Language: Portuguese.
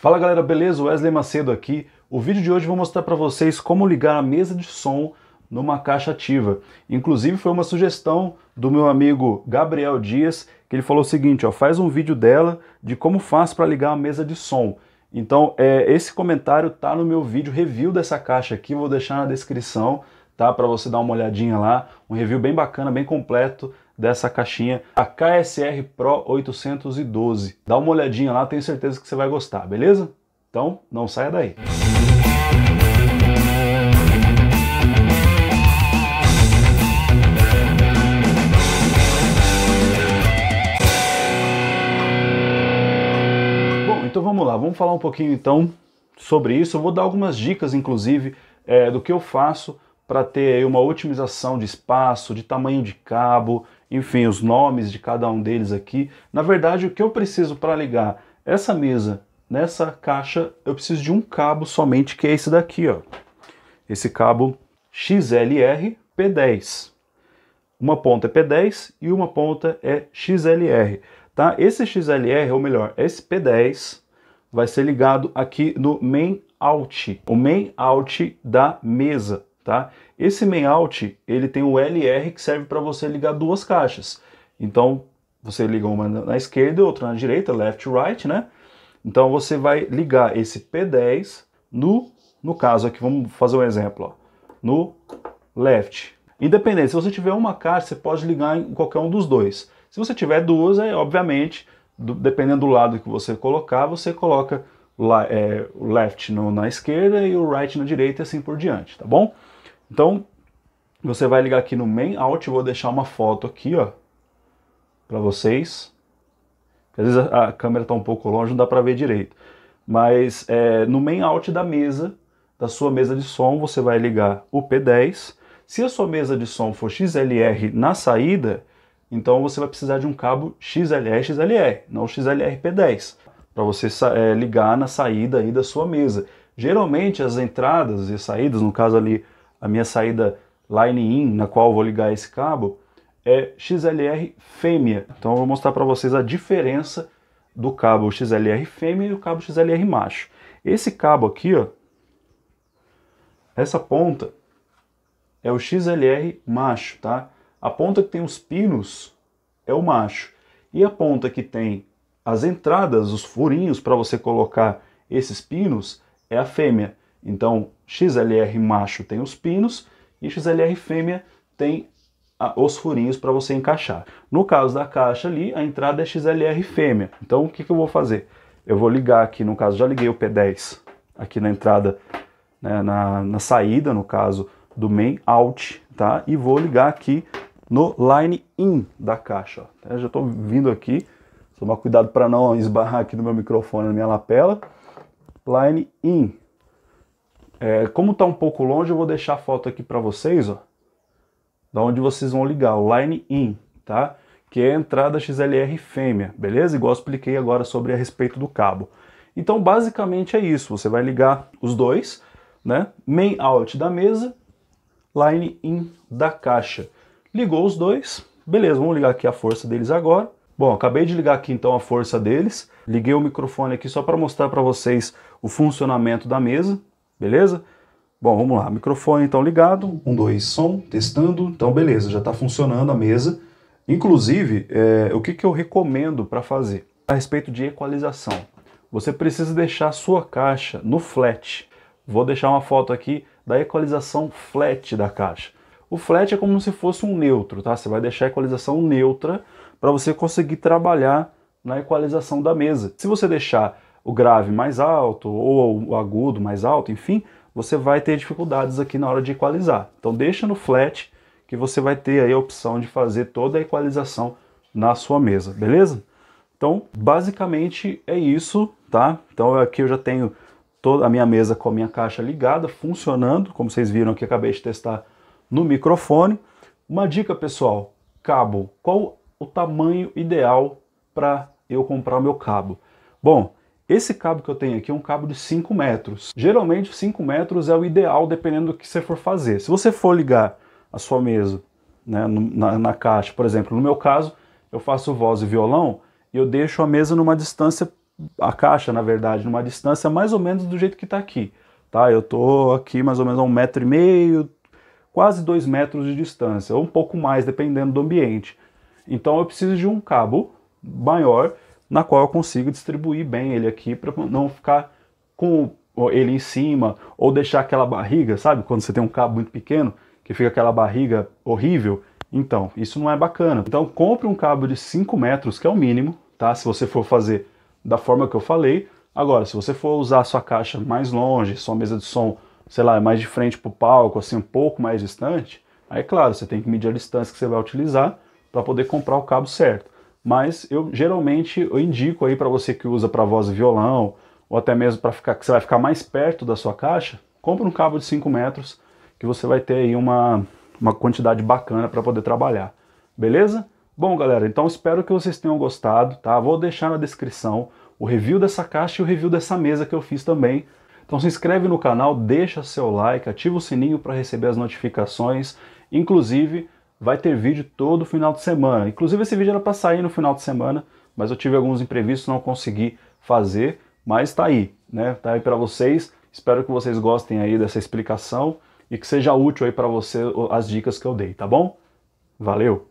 Fala galera, beleza? Wesley Macedo aqui. O vídeo de hoje eu vou mostrar para vocês como ligar a mesa de som numa caixa ativa. Inclusive foi uma sugestão do meu amigo Gabriel Dias, que ele falou o seguinte, ó, faz um vídeo dela de como faz para ligar a mesa de som. Então, é, esse comentário tá no meu vídeo review dessa caixa aqui, vou deixar na descrição tá? Para você dar uma olhadinha lá, um review bem bacana, bem completo dessa caixinha, a KSR Pro 812. Dá uma olhadinha lá, tenho certeza que você vai gostar, beleza? Então, não saia daí. Bom, então vamos lá, vamos falar um pouquinho então sobre isso. Eu vou dar algumas dicas, inclusive, é, do que eu faço para ter uma otimização de espaço, de tamanho de cabo, enfim, os nomes de cada um deles aqui. Na verdade, o que eu preciso para ligar essa mesa nessa caixa, eu preciso de um cabo somente, que é esse daqui, ó. Esse cabo XLR P10. Uma ponta é P10 e uma ponta é XLR, tá? Esse XLR, ou melhor, esse P10 vai ser ligado aqui no main out, o main out da mesa, tá? Esse mainout, ele tem o LR que serve para você ligar duas caixas. Então, você liga uma na esquerda e outra na direita, left right, né? Então você vai ligar esse P10 no, no caso aqui, vamos fazer um exemplo, ó, no left. Independente, se você tiver uma caixa, você pode ligar em qualquer um dos dois. Se você tiver duas, é obviamente, do, dependendo do lado que você colocar, você coloca é, o é, left no, na esquerda e o right na direita e assim por diante, tá bom? Então, você vai ligar aqui no main out, vou deixar uma foto aqui, ó, para vocês. Às vezes a, câmera está um pouco longe, não dá para ver direito. Mas é, no main out da mesa, da sua mesa de som, você vai ligar o P10. Se a sua mesa de som for XLR na saída, então você vai precisar de um cabo XLR XLR, não XLR P10, para você é, ligar na saída aí da sua mesa. Geralmente as entradas e saídas, no caso ali a minha saída line-in, na qual vou ligar esse cabo, é XLR fêmea. Então eu vou mostrar para vocês a diferença do cabo XLR fêmea e o cabo XLR macho. Esse cabo aqui, ó, essa ponta é o XLR macho, tá? A ponta que tem os pinos é o macho. E a ponta que tem as entradas, os furinhos para você colocar esses pinos é a fêmea. Então, XLR macho tem os pinos e XLR fêmea tem a, os furinhos para você encaixar. No caso da caixa ali, a entrada é XLR fêmea. Então o que, que eu vou fazer? Eu vou ligar aqui, no caso já liguei o P10 aqui na entrada, né, na, na saída, no caso, do main out, tá? E vou ligar aqui no line in da caixa. Ó. Eu já estou vindo aqui, tomar cuidado para não esbarrar aqui no meu microfone, na minha lapela. Line in, é, como está um pouco longe, eu vou deixar a foto aqui para vocês, ó, da onde vocês vão ligar, o line in, tá? Que é a entrada XLR fêmea, beleza? Igual expliquei agora sobre a respeito do cabo. Então, basicamente é isso, você vai ligar os dois, né? Main out da mesa, line in da caixa. Ligou os dois, beleza, vamos ligar aqui a força deles agora. Bom, acabei de ligar aqui então a força deles, liguei o microfone aqui só para mostrar para vocês o funcionamento da mesa, beleza? Bom, vamos lá, microfone então ligado, um, dois, som, testando, então beleza, já está funcionando a mesa. Inclusive, é, o que, que eu recomendo para fazer? A respeito de equalização, você precisa deixar a sua caixa no flat. Vou deixar uma foto aqui da equalização flat da caixa. O flat é como se fosse um neutro, tá? Você vai deixar a equalização neutra para você conseguir trabalhar na equalização da mesa. Se você deixar o grave mais alto ou o agudo mais alto, enfim, você vai ter dificuldades aqui na hora de equalizar. Então deixa no flat que você vai ter aí a opção de fazer toda a equalização na sua mesa, beleza? Então, basicamente é isso, tá? Então aqui eu já tenho toda a minha mesa com a minha caixa ligada, funcionando, como vocês viram que acabei de testar no microfone. Uma dica, pessoal, cabo. Qual o tamanho ideal para eu comprar o meu cabo? Bom, esse cabo que eu tenho aqui é um cabo de 5 metros. Geralmente 5 metros é o ideal dependendo do que você for fazer. Se você for ligar a sua mesa né, na, na caixa, por exemplo, no meu caso, eu faço voz e violão e eu deixo a mesa numa distância, a caixa na verdade, numa distância mais ou menos do jeito que está aqui. Tá? Eu estou aqui mais ou menos a um metro e meio, quase dois metros de distância, ou um pouco mais, dependendo do ambiente. Então eu preciso de um cabo maior na qual eu consigo distribuir bem ele aqui para não ficar com ele em cima ou deixar aquela barriga, sabe? Quando você tem um cabo muito pequeno, que fica aquela barriga horrível. Então, isso não é bacana. Então, compre um cabo de 5 metros, que é o mínimo, tá? Se você for fazer da forma que eu falei. Agora, se você for usar sua caixa mais longe, sua mesa de som, sei lá, mais de frente para o palco, assim, um pouco mais distante, aí, claro, você tem que medir a distância que você vai utilizar para poder comprar o cabo certo mas eu geralmente eu indico aí para você que usa para voz e violão, ou até mesmo para ficar que você vai ficar mais perto da sua caixa, compra um cabo de 5 metros que você vai ter aí uma, uma quantidade bacana para poder trabalhar. Beleza? Bom, galera, então espero que vocês tenham gostado, tá? Vou deixar na descrição o review dessa caixa e o review dessa mesa que eu fiz também. Então se inscreve no canal, deixa seu like, ativa o sininho para receber as notificações. Inclusive, vai ter vídeo todo final de semana. Inclusive esse vídeo era para sair no final de semana, mas eu tive alguns imprevistos, não consegui fazer, mas tá aí, né? Tá aí para vocês. Espero que vocês gostem aí dessa explicação e que seja útil aí para você as dicas que eu dei, tá bom? Valeu.